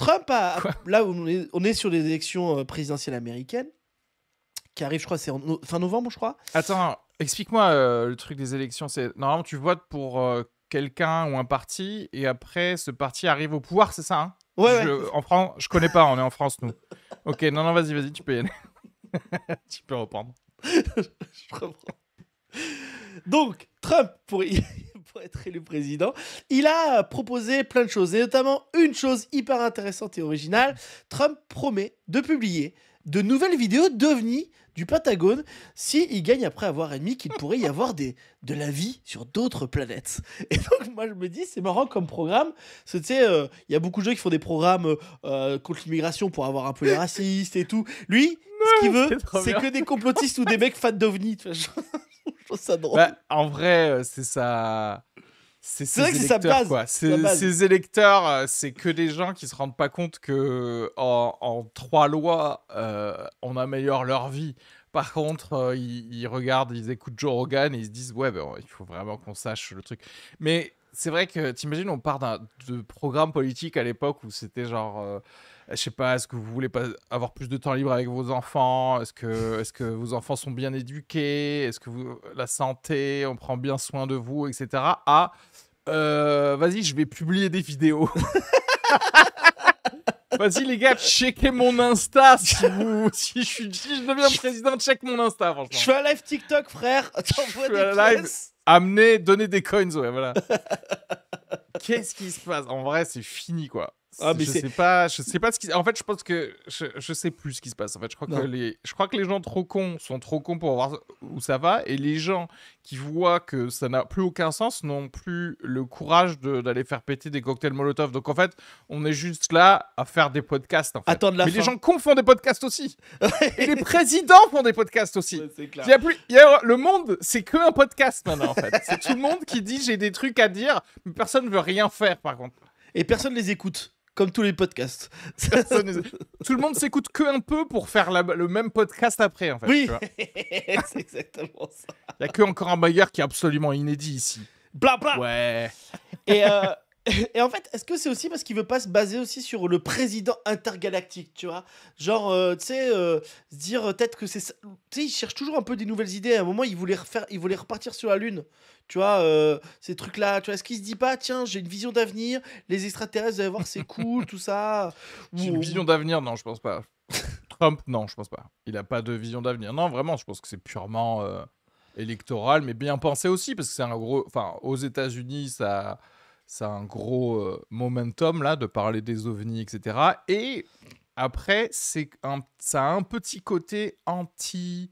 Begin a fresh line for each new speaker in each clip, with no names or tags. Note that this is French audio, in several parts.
Trump là, on est, on est sur les élections euh, présidentielles américaines qui
arrivent, je crois, c'est fin novembre, je crois. Attends, explique-moi euh, le truc des élections. C'est Normalement, tu votes pour euh, quelqu'un ou un parti et après, ce parti arrive au pouvoir, c'est ça hein Ouais, je, En France, je connais pas, on est en France, nous. ok, non, non, vas-y, vas-y, tu peux y aller. tu peux reprendre. je reprends.
Donc, Trump, pour être élu président. Il a euh, proposé plein de choses, et notamment une chose hyper intéressante et originale. Trump promet de publier de nouvelles vidéos d'OVNI du Pentagone si il gagne après avoir admis qu'il pourrait y avoir des, de la vie sur d'autres planètes. Et donc moi je me dis c'est marrant comme programme, tu sais euh, il y a beaucoup de gens qui font des programmes euh, contre l'immigration pour avoir un peu les racistes et tout. Lui, ce qu'il veut, c'est que des complotistes ou des mecs fans d'OVNI, ça drôle. Bah,
en vrai, c'est ça c'est vrai que électeurs, base, quoi. électeurs, euh, c'est que des gens qui se rendent pas compte que euh, en, trois lois, euh, on améliore leur vie. Par contre, ils, regardent, ils écoutent Joe Rogan et ils se disent ouais, ben, il faut vraiment qu'on sache le truc. Mais c'est vrai que t'imagines, on part de programme politique à l'époque où c'était genre, euh, je sais pas, est-ce que vous voulez pas avoir plus de temps libre avec vos enfants Est-ce que, est que vos enfants sont bien éduqués Est-ce que vous, la santé, on prend bien soin de vous, etc. Ah, euh, vas-y, je vais publier des vidéos. Vas-y les gars, checkez mon Insta si, je deviens président, check mon Insta franchement. Je fais un live TikTok frère, t'envoies des live amener, donner des coins, voilà. Qu'est-ce qui se passe En vrai, c'est fini, quoi. Ah, je sais pas, je sais pas ce qui. En fait, je pense que je, sais plus ce qui se passe. En fait, je crois que les, je crois que les gens trop cons sont trop cons pour voir où ça va, et les gens qui voient que ça n'a plus aucun sens n'ont plus le courage d'aller faire péter des cocktails Molotov. Donc en fait, on est juste là à faire des podcasts. En mais les gens font des podcasts aussi. et les présidents font des podcasts aussi. Il y a plus, il y a... le monde, c'est que un podcast maintenant. En fait, c'est tout le monde qui dit j'ai des trucs à dire, mais personne veut rien faire par contre. Et personne les écoute comme tous les podcasts. Tout le monde s'écoute que un peu pour faire le même podcast après, en fait. Oui,
c'est exactement ça.
Il n'y a que encore un bailleur qui est absolument inédit ici. Bla Ouais. Et, euh, Et en fait, est-ce que c'est aussi parce qu'il veut pas se baser aussi sur le
président intergalactique, tu vois Genre, euh, tu sais, euh, se dire euh, peut-être que c'est... Tu sais, il cherche toujours un peu des nouvelles idées. À un moment, il voulait, refaire, il voulait repartir sur la Lune, tu vois, ces trucs-là. Tu vois, est-ce qu'il se dit pas, tiens, j'ai une vision d'avenir, les extraterrestres, vous allez voir, c'est cool, tout ça
une vision d'avenir Non, je pense pas. Trump, non, je pense pas. Il a pas de vision d'avenir. Non, vraiment, je pense que c'est purement électoral, mais bien pensé aussi, parce que c'est un gros... Enfin, aux États-Unis, ça ça a un gros euh, momentum là de parler des ovnis, etc. Et après, c'est un, ça a un petit côté anti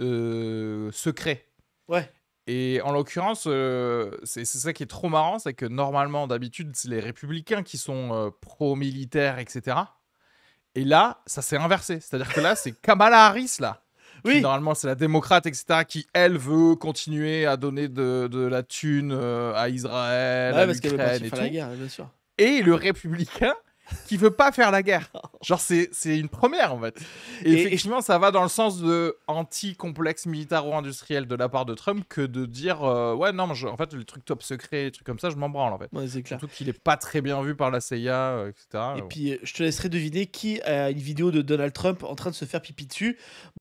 euh, secret. Ouais. Et en l'occurrence, euh, c'est ça qui est trop marrant, c'est que normalement, d'habitude, c'est les républicains qui sont pro-militaires, etc. Et là, ça s'est inversé. C'est-à-dire que là, c'est Kamala Harris, là, oui. normalement, c'est la démocrate, etc., qui, elle, veut continuer à donner de, la thune euh, à Israël, parce la guerre, bien sûr. Et le républicain qui veut pas faire la guerre. Genre, c'est une première, en fait. Et, effectivement, ça va dans le sens de anti-complexe militaro-industriel de la part de Trump que de dire euh, Ouais, non, mais en fait, le truc top secret, les trucs comme ça, je m'en branle, en fait. Ouais, clair. Surtout qu'il est pas très bien vu par la CIA, etc. Euh, et puis,
je te laisserai deviner qui a une vidéo de Donald Trump en train de se faire pipi dessus.